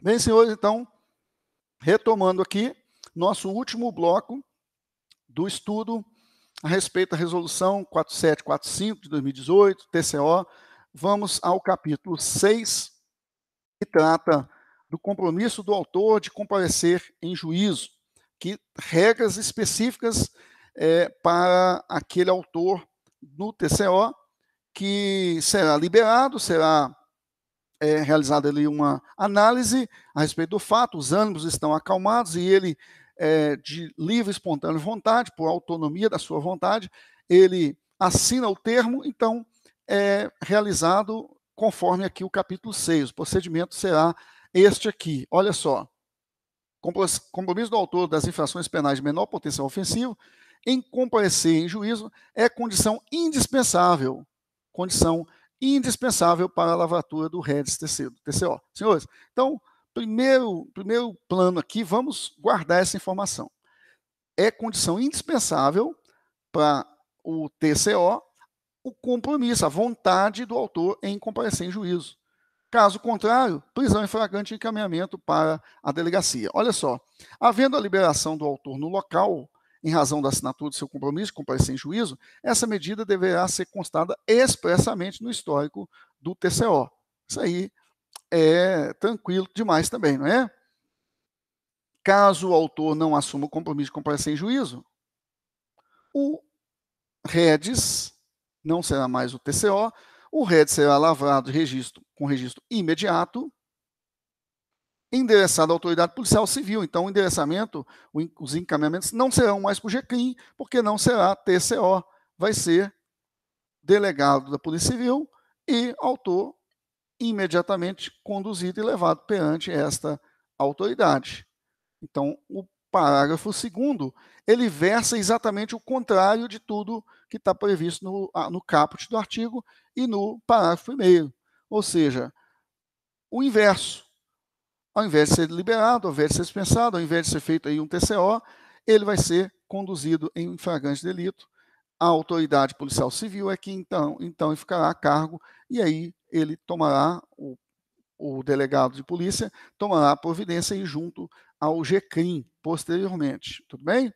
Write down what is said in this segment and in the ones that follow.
Bem, senhores, então, retomando aqui nosso último bloco do estudo a respeito da resolução 4745 de 2018, TCO, vamos ao capítulo 6, que trata do compromisso do autor de comparecer em juízo, que regras específicas é, para aquele autor no TCO que será liberado, será é realizada ali uma análise a respeito do fato, os ânimos estão acalmados e ele, é, de livre, espontânea vontade, por autonomia da sua vontade, ele assina o termo, então é realizado conforme aqui o capítulo 6. O procedimento será este aqui. Olha só. Compromisso do autor das infrações penais de menor potencial ofensivo em comparecer em juízo é condição indispensável, condição indispensável para a lavatura do REDS tecido, TCO. Senhores, então, primeiro, primeiro plano aqui, vamos guardar essa informação. É condição indispensável para o TCO o compromisso, a vontade do autor em comparecer em juízo. Caso contrário, prisão em flagrante encaminhamento para a delegacia. Olha só, havendo a liberação do autor no local, em razão da assinatura do seu compromisso, comparecer em juízo, essa medida deverá ser constada expressamente no histórico do TCO. Isso aí é tranquilo demais também, não é? Caso o autor não assuma o compromisso de comparecer em juízo, o REDES, não será mais o TCO, o REDES será lavrado registro, com registro imediato, endereçado à autoridade policial civil. Então, o endereçamento, os encaminhamentos não serão mais para o GCRIM, porque não será TCO, vai ser delegado da Polícia Civil e autor imediatamente conduzido e levado perante esta autoridade. Então, o parágrafo segundo, ele versa exatamente o contrário de tudo que está previsto no, no caput do artigo e no parágrafo primeiro. Ou seja, o inverso ao invés de ser liberado, ao invés de ser dispensado, ao invés de ser feito aí um TCO, ele vai ser conduzido em flagrante delito. A autoridade policial civil é que então, então ficará a cargo e aí ele tomará, o, o delegado de polícia tomará a providência e junto ao GCRIM posteriormente. Tudo bem?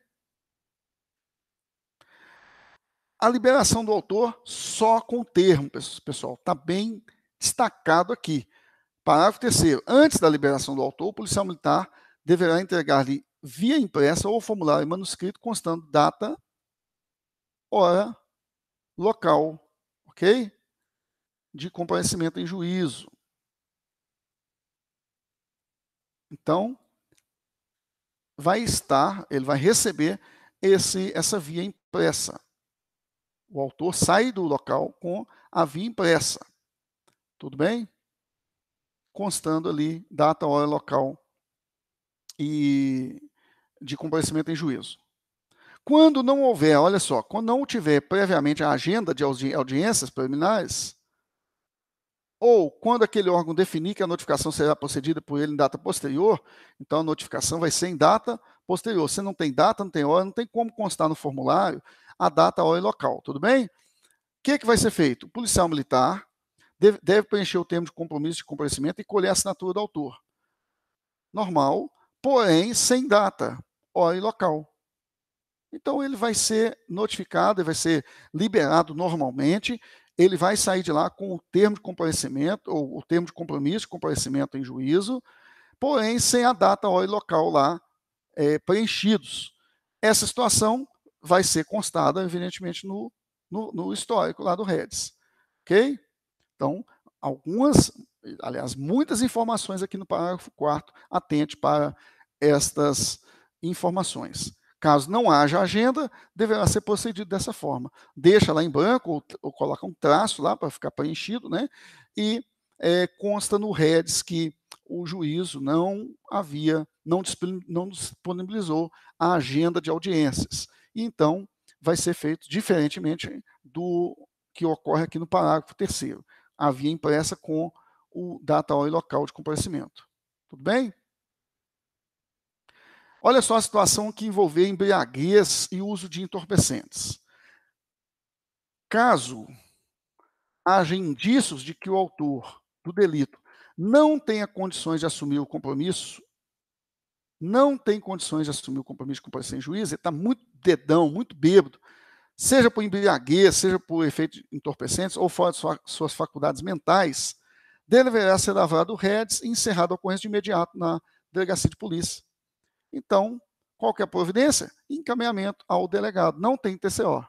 A liberação do autor só com termo, pessoal, está bem destacado aqui. Parágrafo 3. Antes da liberação do autor, o policial militar deverá entregar-lhe via impressa ou formulário manuscrito constando data, hora, local, ok? De comparecimento em juízo. Então, vai estar, ele vai receber esse, essa via impressa. O autor sai do local com a via impressa. Tudo bem? constando ali data, hora, local e de comparecimento em juízo. Quando não houver, olha só, quando não tiver previamente a agenda de audi audiências preliminares, ou quando aquele órgão definir que a notificação será procedida por ele em data posterior, então a notificação vai ser em data posterior. Se não tem data, não tem hora, não tem como constar no formulário a data, hora e local, tudo bem? O que, que vai ser feito? O policial militar Deve, deve preencher o termo de compromisso de comparecimento e colher a assinatura do autor. Normal, porém sem data, hora e local. Então ele vai ser notificado, ele vai ser liberado normalmente, ele vai sair de lá com o termo de comparecimento, ou o termo de compromisso de comparecimento em juízo, porém sem a data, hora e local lá é, preenchidos. Essa situação vai ser constada, evidentemente, no, no, no histórico lá do REDS. Ok? Então, algumas, aliás, muitas informações aqui no parágrafo 4 atente para estas informações. Caso não haja agenda, deverá ser procedido dessa forma. Deixa lá em branco ou, ou coloca um traço lá para ficar preenchido, né? E é, consta no REDS que o juízo não havia, não, não disponibilizou a agenda de audiências. E então vai ser feito diferentemente do que ocorre aqui no parágrafo terceiro a via impressa com o data, hora e local de comparecimento. Tudo bem? Olha só a situação que envolver embriaguez e uso de entorpecentes. Caso haja indícios de que o autor do delito não tenha condições de assumir o compromisso, não tem condições de assumir o compromisso de comparecer em juízo, ele está muito dedão, muito bêbado, seja por embriaguez, seja por efeitos entorpecentes ou fora de sua, suas faculdades mentais, deverá ser lavrado o REDS e encerrado a ocorrência de imediato na delegacia de polícia. Então, qualquer é providência? Encaminhamento ao delegado. Não tem TCO.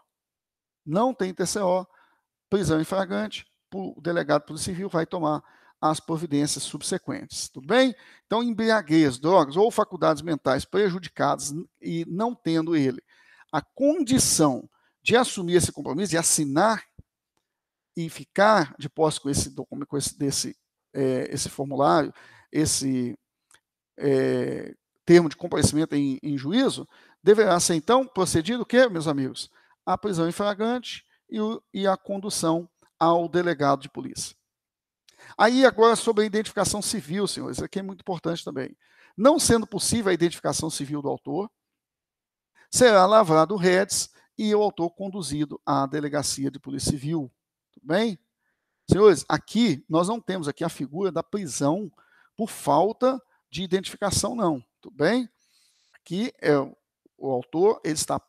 Não tem TCO. Prisão em flagrante, o delegado Polícia civil vai tomar as providências subsequentes. Tudo bem? Então, embriaguez, drogas ou faculdades mentais prejudicadas e não tendo ele a condição de assumir esse compromisso e assinar e ficar de posse com esse documento, com esse, desse, é, esse formulário, esse é, termo de comparecimento em, em, juízo, deverá ser então procedido o quê, meus amigos? A prisão em flagrante e, e a condução ao delegado de polícia. Aí agora sobre a identificação civil, senhores, aqui é muito importante também. Não sendo possível a identificação civil do autor, será lavrado o REDS e o autor conduzido à delegacia de polícia civil. Tudo bem? Senhores, aqui nós não temos aqui a figura da prisão por falta de identificação, não. Tudo bem? Aqui é o autor, ele está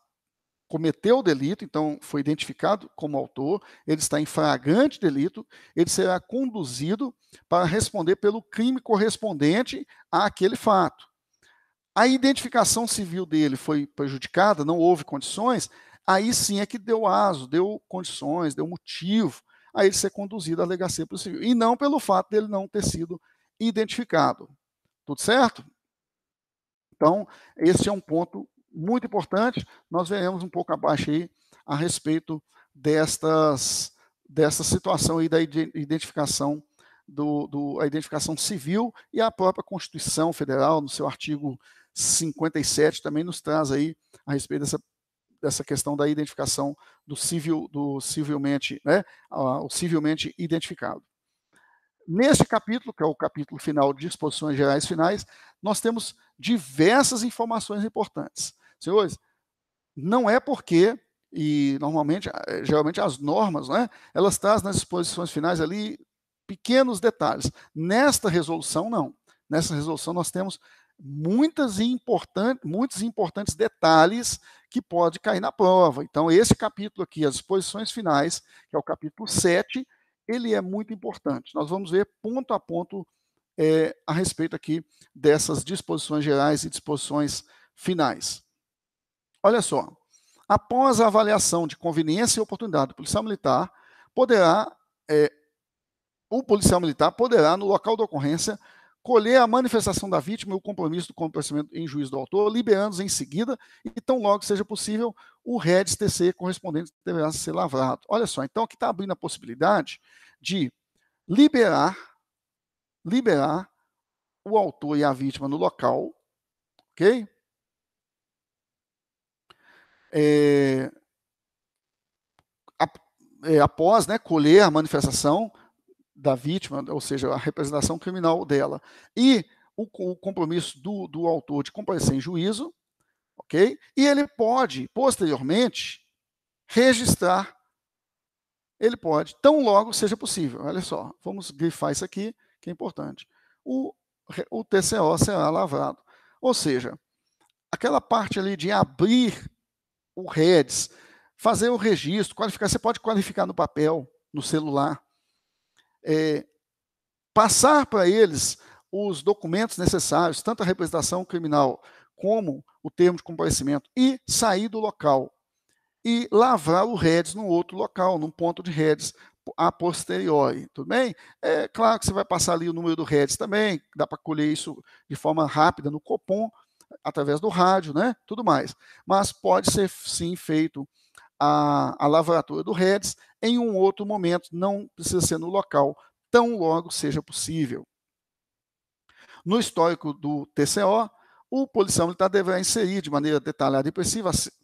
cometeu o delito, então foi identificado como autor, ele está em flagrante delito, ele será conduzido para responder pelo crime correspondente àquele fato. A identificação civil dele foi prejudicada, não houve condições, aí sim é que deu aso, deu condições, deu motivo a ele ser conduzido à delegacia o civil, e não pelo fato dele não ter sido identificado. Tudo certo? Então, esse é um ponto muito importante. Nós veremos um pouco abaixo aí a respeito destas dessa situação aí da identificação do, do, a identificação civil e a própria Constituição Federal, no seu artigo 57, também nos traz aí a respeito dessa dessa questão da identificação do civil, do civilmente, né, o civilmente identificado. Neste capítulo, que é o capítulo final de disposições gerais finais, nós temos diversas informações importantes. Senhores, não é porque e normalmente, eh, geralmente as normas, né, elas trazem nas disposições finais ali pequenos detalhes. Nesta resolução não. Nessa resolução nós temos muitas importantes, muitos importantes detalhes que pode cair na prova. Então, esse capítulo aqui, as exposições finais, que é o capítulo 7, ele é muito importante. Nós vamos ver ponto a ponto é, a respeito aqui dessas disposições gerais e disposições finais. Olha só. Após a avaliação de conveniência e oportunidade do policial militar, poderá é, o policial militar poderá, no local da ocorrência, colher a manifestação da vítima e o compromisso do comparecimento em juízo do autor, liberando-os em seguida, e tão logo seja possível, o REDS TC correspondente deverá ser lavrado. Olha só, então aqui está abrindo a possibilidade de liberar, liberar o autor e a vítima no local, ok? É, é após né, colher a manifestação da vítima, ou seja, a representação criminal dela, e o, o compromisso do, do autor de comparecer em juízo, ok? E ele pode, posteriormente, registrar. Ele pode, tão logo seja possível. Olha só, vamos grifar isso aqui, que é importante. O, o TCO será lavrado. Ou seja, aquela parte ali de abrir o REDS, fazer o registro, qualificar, você pode qualificar no papel, no celular, é, passar para eles os documentos necessários, tanto a representação criminal como o termo de comparecimento, e sair do local e lavrar o REDS num outro local, num ponto de REDS a posteriori, tudo bem? É claro que você vai passar ali o número do REDS também, dá para colher isso de forma rápida no Copom, através do rádio, né? Tudo mais. Mas pode ser sim feito a, a lavratura do Reds em um outro momento, não precisa ser no local, tão logo seja possível. No histórico do TCO, o policial militar deverá inserir de maneira detalhada e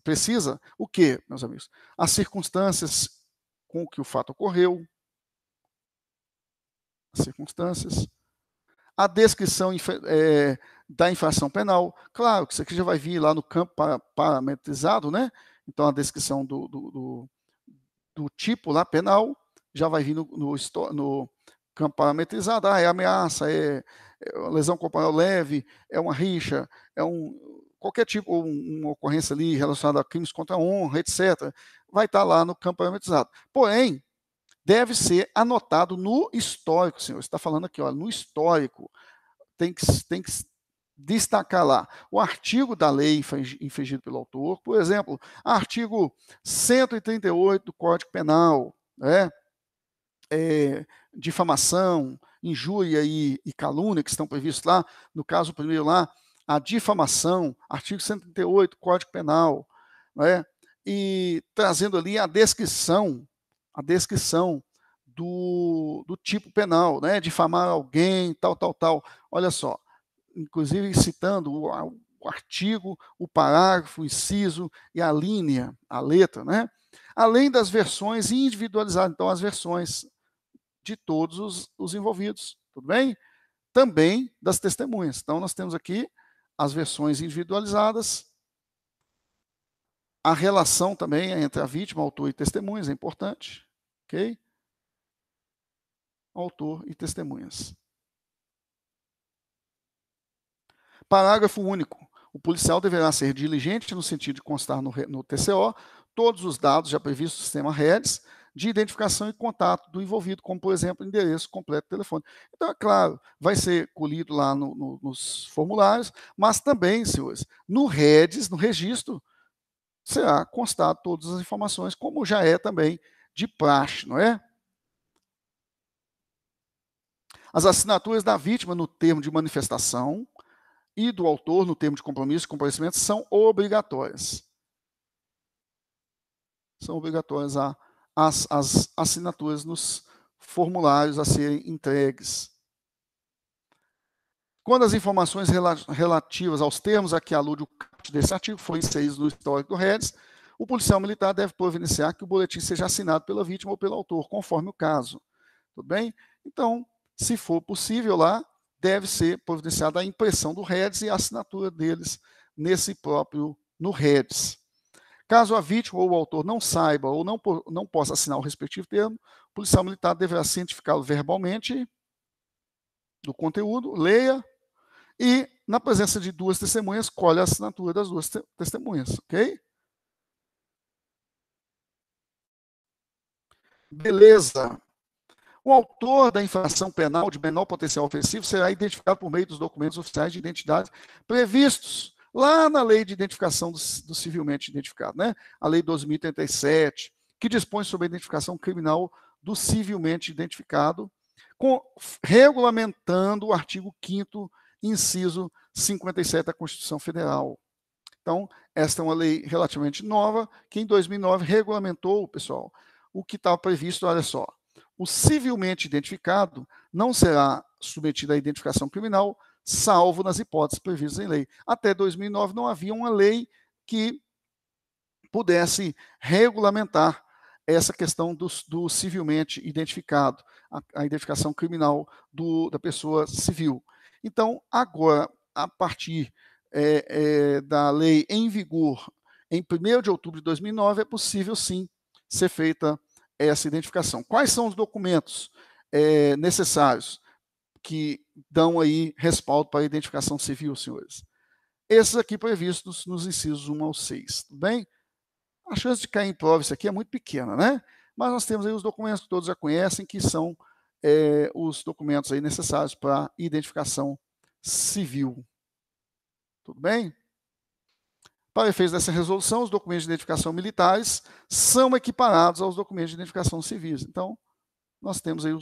precisa o que, meus amigos? As circunstâncias com que o fato ocorreu, as circunstâncias, a descrição é, da infração penal. Claro que isso aqui já vai vir lá no campo parametrizado, né? Então, a descrição do, do, do, do tipo lá penal já vai vir no, no, no campo parametrizado. Ah, é ameaça, é, é lesão corporal leve, é uma rixa, é um qualquer tipo, ou um, uma ocorrência ali relacionada a crimes contra a honra, etc., vai estar tá lá no campo parametrizado. Porém, deve ser anotado no histórico, senhor. Você está falando aqui, olha, no histórico. Tem que, tem que destacar lá o artigo da lei infringido pelo autor, por exemplo, artigo 138 do Código Penal, né? É, difamação, injúria e, e, calúnia que estão previstos lá, no caso primeiro lá, a difamação, artigo 138 do Código Penal, né? e trazendo ali a descrição, a descrição do, do tipo penal, né? difamar alguém, tal, tal, tal. Olha só, inclusive citando o, o artigo, o parágrafo, o inciso e a linha, a letra, né? Além das versões individualizadas, então as versões de todos os, os envolvidos, tudo bem? Também das testemunhas. Então nós temos aqui as versões individualizadas, a relação também entre a vítima, autor e testemunhas é importante, ok? Autor e testemunhas. Parágrafo único. O policial deverá ser diligente no sentido de constar no, no TCO todos os dados já previstos no sistema REDS de identificação e contato do envolvido, como, por exemplo, endereço completo do telefone. Então, é claro, vai ser colhido lá no, no, nos formulários, mas também, senhores, no REDS, no registro, será constado todas as informações, como já é também de praxe, não é? As assinaturas da vítima no termo de manifestação e do autor no termo de compromisso e comparecimento são obrigatórias. São obrigatórias a, as, as assinaturas nos formulários a serem entregues. Quando as informações relativas aos termos a que alude o caput desse artigo forem inseridos no histórico do REDS, o policial militar deve providenciar que o boletim seja assinado pela vítima ou pelo autor, conforme o caso. Tudo bem? Então, se for possível lá, deve ser providenciada a impressão do REDS e a assinatura deles nesse próprio, no REDS. Caso a vítima ou o autor não saiba ou não, não possa assinar o respectivo termo, o policial militar deverá cientificá-lo verbalmente do conteúdo, leia e, na presença de duas testemunhas, colhe a assinatura das duas te testemunhas, ok? Beleza. O autor da infração penal de menor potencial ofensivo será identificado por meio dos documentos oficiais de identidade previstos lá na lei de identificação do, do civilmente identificado, né? A lei 2037, que dispõe sobre a identificação criminal do civilmente identificado, com, regulamentando o artigo 5 inciso 57 da Constituição Federal. Então, esta é uma lei relativamente nova, que em 2009 regulamentou, pessoal, o que estava previsto, olha só, o civilmente identificado não será submetido à identificação criminal, salvo nas hipóteses previstas em lei. Até 2009 não havia uma lei que pudesse regulamentar essa questão do, do civilmente identificado, a, a identificação criminal do, da pessoa civil. Então, agora, a partir é, é, da lei em vigor em 1 de outubro de 2009, é possível sim ser feita essa identificação. Quais são os documentos é, necessários que dão aí respaldo para a identificação civil, senhores? Esses aqui previstos nos incisos 1 ao 6, tudo bem? A chance de cair em prova isso aqui é muito pequena, né? Mas nós temos aí os documentos que todos já conhecem, que são é, os documentos aí necessários para identificação civil. Tudo bem? Para efeitos dessa resolução, os documentos de identificação militares são equiparados aos documentos de identificação civis. Então, nós temos aí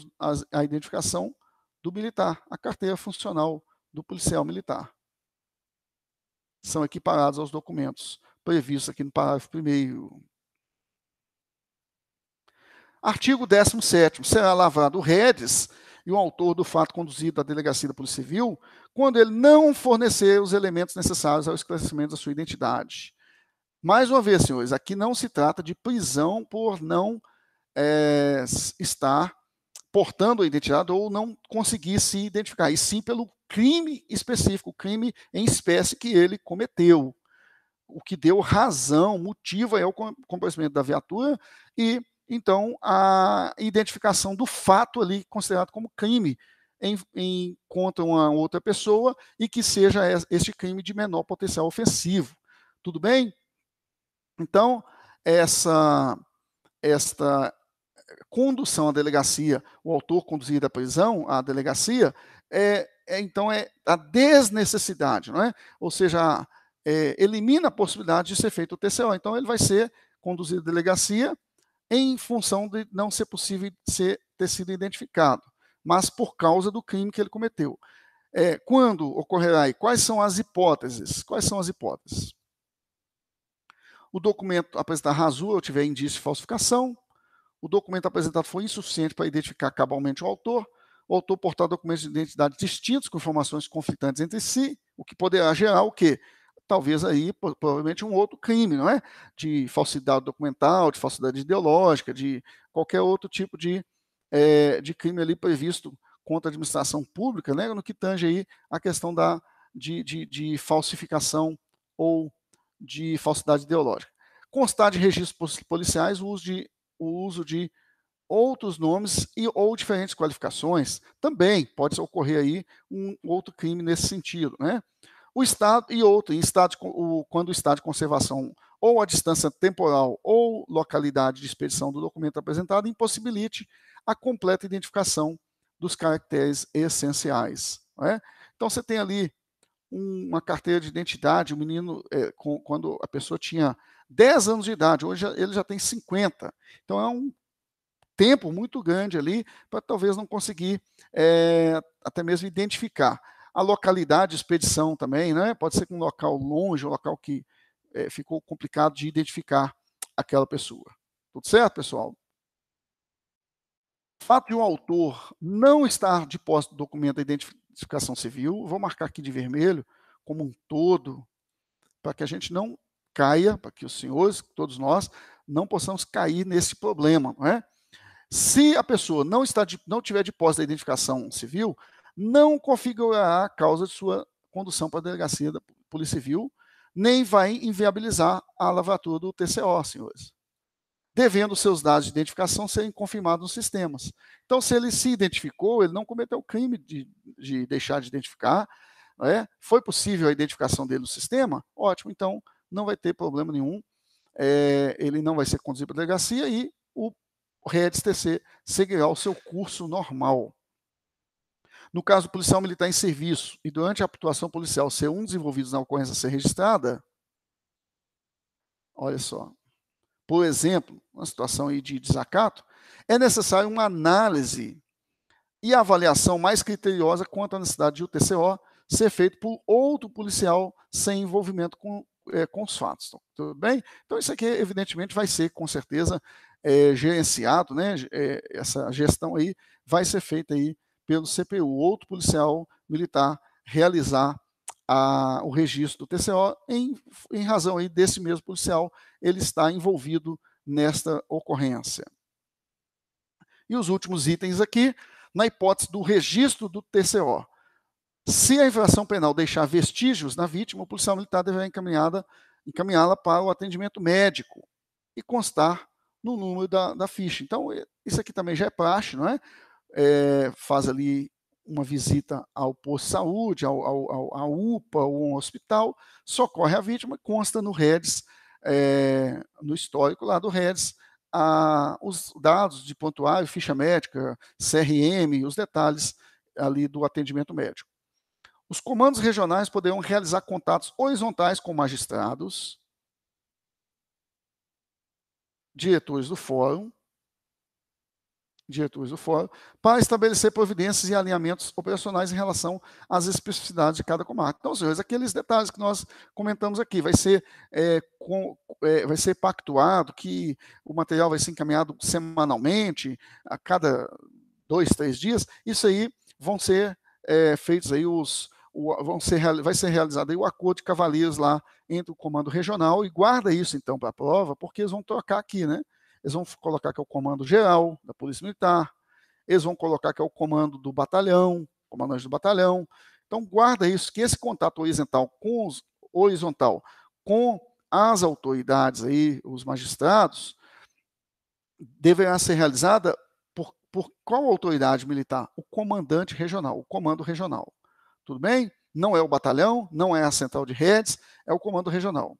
a identificação do militar, a carteira funcional do policial militar. São equiparados aos documentos previstos aqui no parágrafo 1. Artigo 17. Será lavrado o REDES e o autor do fato conduzido à Delegacia da Polícia Civil quando ele não fornecer os elementos necessários ao esclarecimento da sua identidade. Mais uma vez, senhores, aqui não se trata de prisão por não é, estar portando a identidade ou não conseguir se identificar, e sim pelo crime específico, crime em espécie que ele cometeu. O que deu razão, motivo é o comparecimento da viatura e, então, a identificação do fato ali considerado como crime em, em, contra uma outra pessoa e que seja este crime de menor potencial ofensivo. Tudo bem? Então, essa esta eh, condução à delegacia, o autor conduzir da prisão à delegacia, é, é então é a desnecessidade, não é? Ou seja, é, elimina a possibilidade de ser feito o TCO. Então, ele vai ser conduzido à delegacia em função de não ser possível ser, ter sido identificado mas por causa do crime que ele cometeu. É, quando ocorrerá e quais são as hipóteses? Quais são as hipóteses? O documento apresentar razão ou tiver indício de falsificação. O documento apresentado foi insuficiente para identificar cabalmente o autor. O autor portar documentos de identidade distintos com informações conflitantes entre si, o que poderá gerar o quê? Talvez aí, provavelmente, um outro crime, não é? De falsidade documental, de falsidade ideológica, de qualquer outro tipo de é, de crime ali previsto contra a administração pública, né, no que tange aí a questão da, de, de, de falsificação ou de falsidade ideológica. Constar de registros policiais o uso de, o uso de outros nomes e ou diferentes qualificações. Também pode ocorrer aí um outro crime nesse sentido, né? o estado e outro, em estado o, quando o estado de conservação ou a distância temporal ou localidade de expedição do documento apresentado impossibilite a completa identificação dos caracteres essenciais. É? Então você tem ali uma carteira de identidade, o menino, é, com, quando a pessoa tinha 10 anos de idade, hoje ele já tem 50. Então é um tempo muito grande ali para talvez não conseguir é, até mesmo identificar a localidade de expedição também, né? Pode ser um local longe, um local que é, ficou complicado de identificar aquela pessoa. Tudo certo, pessoal? Fato de um autor não estar de posse do documento da identificação civil, vou marcar aqui de vermelho, como um todo, para que a gente não caia, para que os senhores, todos nós, não possamos cair nesse problema, não é? Se a pessoa não, está de, não tiver de posse da identificação civil, não configurará a causa de sua condução para a delegacia da Polícia Civil, nem vai inviabilizar a lavratura do TCO, senhores. Devendo seus dados de identificação serem confirmados nos sistemas. Então, se ele se identificou, ele não cometeu o crime de, de deixar de identificar. Né? Foi possível a identificação dele no sistema? Ótimo, então não vai ter problema nenhum. É, ele não vai ser conduzido para a delegacia e o REDS-TC seguirá o seu curso normal. No caso policial militar em serviço e durante a atuação policial ser um desenvolvido na ocorrência ser registrada, olha só, por exemplo, uma situação aí de desacato, é necessário uma análise e avaliação mais criteriosa quanto à necessidade de o TCO ser feito por outro policial sem envolvimento com, é, com os fatos. Então, tudo bem? Então, isso aqui, evidentemente, vai ser, com certeza, é, gerenciado, né? É, essa gestão aí vai ser feita aí pelo CPU, outro policial militar, realizar a, o registro do TCO, em, em razão aí desse mesmo policial, ele está envolvido nesta ocorrência. E os últimos itens aqui, na hipótese do registro do TCO. Se a infração penal deixar vestígios na vítima, o policial militar deverá encaminhá-la para o atendimento médico e constar no número da, da ficha. Então, isso aqui também já é praxe, não é? é, faz ali uma visita ao posto de saúde, ao, ao, à UPA ou um hospital, socorre a vítima, consta no REDS, é, eh, no histórico lá do REDS, a, os dados de pontuário, ficha médica, CRM, os detalhes ali do atendimento médico. Os comandos regionais poderão realizar contatos horizontais com magistrados, diretores do fórum, diretores do fórum para estabelecer providências e alinhamentos operacionais em relação às especificidades de cada comarca. Então, senhores, aqueles detalhes que nós comentamos aqui, vai ser, é, com, é, vai ser pactuado que o material vai ser encaminhado semanalmente, a cada dois, três dias, isso aí vão ser é, feitos aí os, o, vão ser, vai ser realizado aí o acordo de cavaleiros lá entre o comando regional e guarda isso então para a prova, porque eles vão trocar aqui, né? eles vão colocar que é o comando geral da Polícia Militar, eles vão colocar que é o comando do batalhão, comandante do batalhão. Então, guarda isso, que esse contato horizontal com, os, horizontal com as autoridades, aí, os magistrados, deverá ser realizada por, por qual autoridade militar? O comandante regional, o comando regional. Tudo bem? Não é o batalhão, não é a central de redes, é o comando regional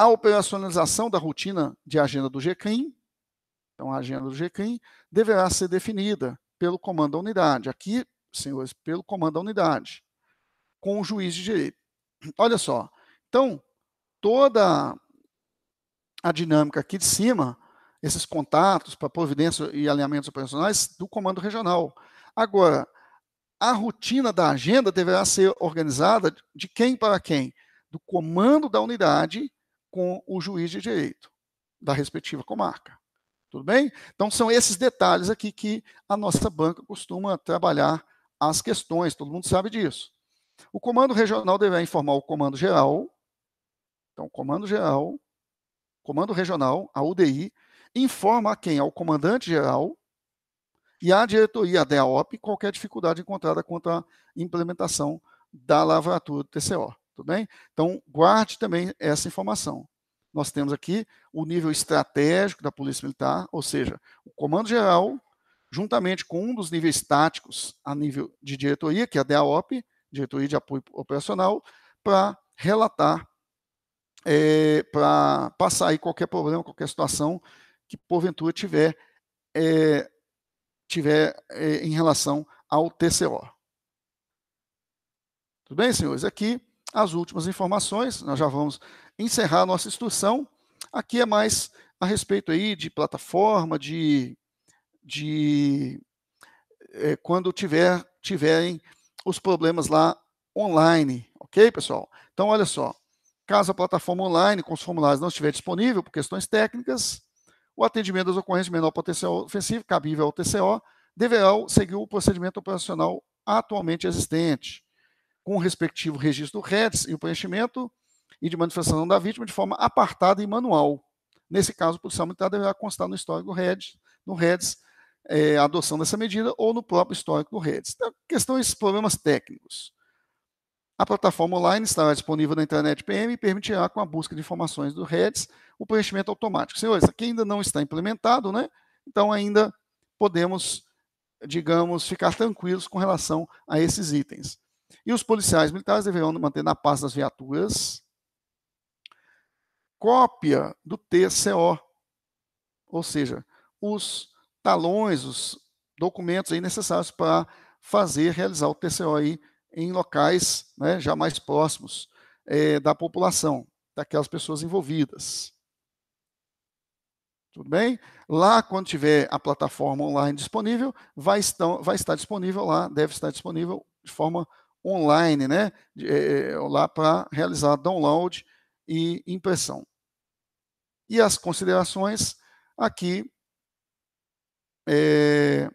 a operacionalização da rotina de agenda do GCRIM, então a agenda do GCRIM, deverá ser definida pelo comando da unidade. Aqui, senhores, pelo comando da unidade, com o juiz de direito. Olha só, então, toda a dinâmica aqui de cima, esses contatos para providência e alinhamentos operacionais do comando regional. Agora, a rotina da agenda deverá ser organizada de quem para quem? Do comando da unidade com o juiz de direito da respectiva comarca. Tudo bem? Então, são esses detalhes aqui que a nossa banca costuma trabalhar as questões, todo mundo sabe disso. O comando regional deverá informar o comando geral, então, comando geral, comando regional, a UDI, informa a quem? Ao é comandante geral e à diretoria, da DAOP, qualquer dificuldade encontrada quanto à implementação da lavratura do TCO. Tudo bem? Né? Então, guarde também essa informação. Nós temos aqui o nível estratégico da Polícia Militar, ou seja, o Comando Geral, juntamente com um dos níveis táticos a nível de diretoria, que é a DAOP, Diretoria de Apoio Operacional, para relatar, é, para passar aí qualquer problema, qualquer situação que porventura tiver, é, tiver é, em relação ao TCO. Tudo bem, senhores? Aqui as últimas informações, nós já vamos encerrar a nossa instrução. Aqui é mais a respeito aí de plataforma, de, de é, quando tiver, tiverem os problemas lá online, ok, pessoal? Então, olha só, caso a plataforma online com os formulários não estiver disponível por questões técnicas, o atendimento das ocorrências de menor potencial ofensivo cabível ao TCO deverá seguir o procedimento operacional atualmente existente com o respectivo registro do REDS e o preenchimento e de manifestação da vítima de forma apartada e manual. Nesse caso, o policial militar deverá constar no histórico REDS, no REDS é, eh, a adoção dessa medida ou no próprio histórico do REDS. Então, questões, problemas técnicos. A plataforma online estará disponível na internet PM e permitirá, com a busca de informações do REDS, o preenchimento automático. Senhores, aqui ainda não está implementado, né? Então, ainda podemos, digamos, ficar tranquilos com relação a esses itens. E os policiais militares deverão manter na pasta das viaturas cópia do TCO, ou seja, os talões, os documentos aí necessários para fazer, realizar o TCO aí em locais né, já mais próximos é, da população, daquelas pessoas envolvidas. Tudo bem? Lá, quando tiver a plataforma online disponível, vai, estão, vai estar disponível lá, deve estar disponível de forma online, né? É, lá para realizar download e impressão. E as considerações aqui, é,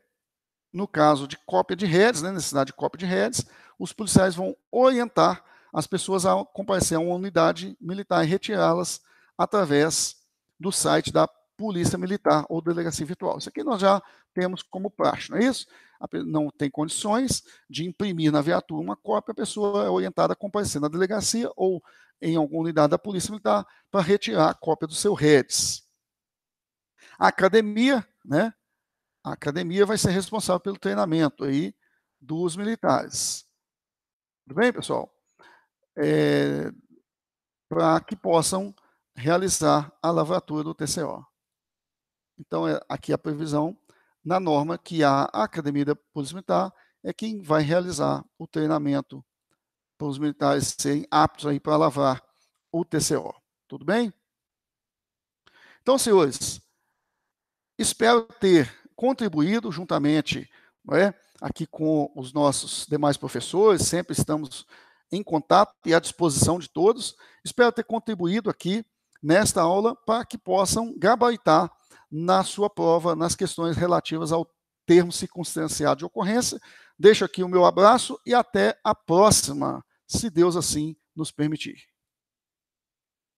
no caso de cópia de redes, né, necessidade de cópia de redes, os policiais vão orientar as pessoas a comparecer a uma unidade militar e retirá-las através do site da polícia militar ou delegacia virtual. Isso aqui nós já temos como praxe, não é isso? Não tem condições de imprimir na viatura uma cópia, a pessoa é orientada a comparecer na delegacia ou em alguma unidade da polícia militar para retirar a cópia do seu REDS. A academia, né? A academia vai ser responsável pelo treinamento aí dos militares. Tudo bem, pessoal? É, para que possam realizar a lavratura do TCO. Então, é, aqui a previsão na norma que a Academia da Polícia Militar é quem vai realizar o treinamento para os militares serem aptos aí para lavar o TCO. Tudo bem? Então, senhores, espero ter contribuído juntamente é, aqui com os nossos demais professores, sempre estamos em contato e à disposição de todos. Espero ter contribuído aqui nesta aula para que possam gabaritar na sua prova, nas questões relativas ao termo circunstanciado de ocorrência. Deixo aqui o meu abraço e até a próxima, se Deus assim nos permitir.